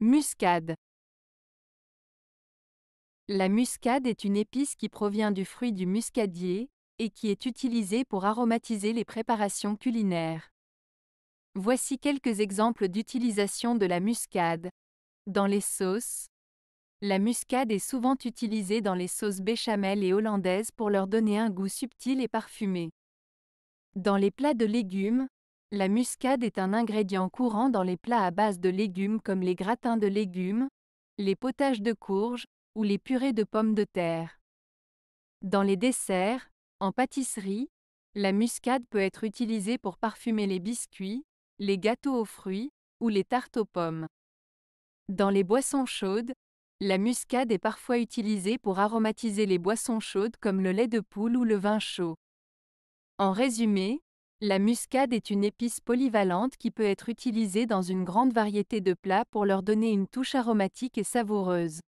Muscade La muscade est une épice qui provient du fruit du muscadier, et qui est utilisée pour aromatiser les préparations culinaires. Voici quelques exemples d'utilisation de la muscade. Dans les sauces, la muscade est souvent utilisée dans les sauces béchamel et hollandaise pour leur donner un goût subtil et parfumé. Dans les plats de légumes, la muscade est un ingrédient courant dans les plats à base de légumes comme les gratins de légumes, les potages de courge ou les purées de pommes de terre. Dans les desserts, en pâtisserie, la muscade peut être utilisée pour parfumer les biscuits, les gâteaux aux fruits ou les tartes aux pommes. Dans les boissons chaudes, la muscade est parfois utilisée pour aromatiser les boissons chaudes comme le lait de poule ou le vin chaud. En résumé, la muscade est une épice polyvalente qui peut être utilisée dans une grande variété de plats pour leur donner une touche aromatique et savoureuse.